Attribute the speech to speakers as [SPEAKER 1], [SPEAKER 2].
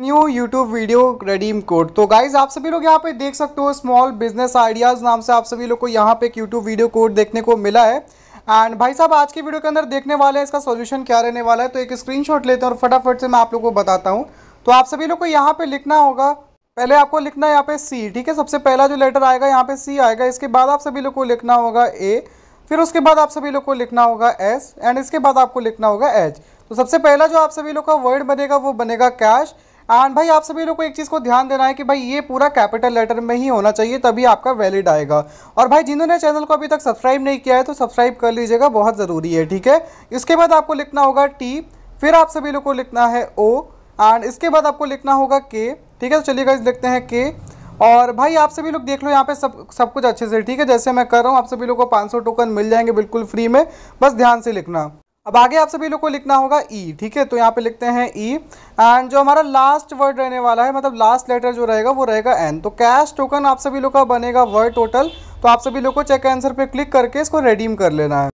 [SPEAKER 1] new YouTube video redeem code तो guys आप सभी लोग यहाँ पे देख सकते हो स्मॉल बिजनेस आइडियाज़ नाम से आप सभी लोग को यहाँ पे एक यूट्यूब वीडियो कोड देखने को मिला है एंड भाई साहब आज की वीडियो के अंदर देखने वाले हैं इसका सॉल्यूशन क्या रहने वाला है तो एक स्क्रीनशॉट लेते हैं और फटाफट से मैं आप लोग को बताता हूँ तो आप सभी लोग को यहाँ पे लिखना होगा पहले आपको लिखना है यहाँ पे सी ठीक है सबसे पहला जो लेटर आएगा यहाँ पे सी आएगा इसके बाद आप सभी लोग को लिखना होगा ए फिर उसके बाद आप सभी लोग को लिखना होगा एस एंड इसके बाद आपको लिखना होगा एच तो सबसे पहला जो आप सभी लोग का वर्ड बनेगा वो बनेगा कैश एंड भाई आप सभी लोग को एक चीज़ को ध्यान देना है कि भाई ये पूरा कैपिटल लेटर में ही होना चाहिए तभी आपका वैलिड आएगा और भाई जिन्होंने चैनल को अभी तक सब्सक्राइब नहीं किया है तो सब्सक्राइब कर लीजिएगा बहुत ज़रूरी है ठीक है इसके बाद आपको लिखना होगा टी फिर आप सभी लोग को लिखना है ओ एंड इसके बाद आपको लिखना होगा के ठीक है तो चलिएगा इस लिखते हैं के और भाई आप सभी लोग देख लो यहाँ पे सब सब कुछ अच्छे से ठीक है जैसे मैं कर रहा हूँ आप सभी लोग को 500 टोकन मिल जाएंगे बिल्कुल फ्री में बस ध्यान से लिखना अब आगे आप सभी लोग को लिखना होगा ई e, ठीक है तो यहाँ पे लिखते हैं ई e, एंड जो हमारा लास्ट वर्ड रहने वाला है मतलब लास्ट लेटर जो रहेगा वो रहेगा एन तो कैश टोकन आप सभी लोग का बनेगा वर्ड टोटल तो आप सभी लोग को चेक आंसर पे क्लिक करके इसको रेडीम कर लेना है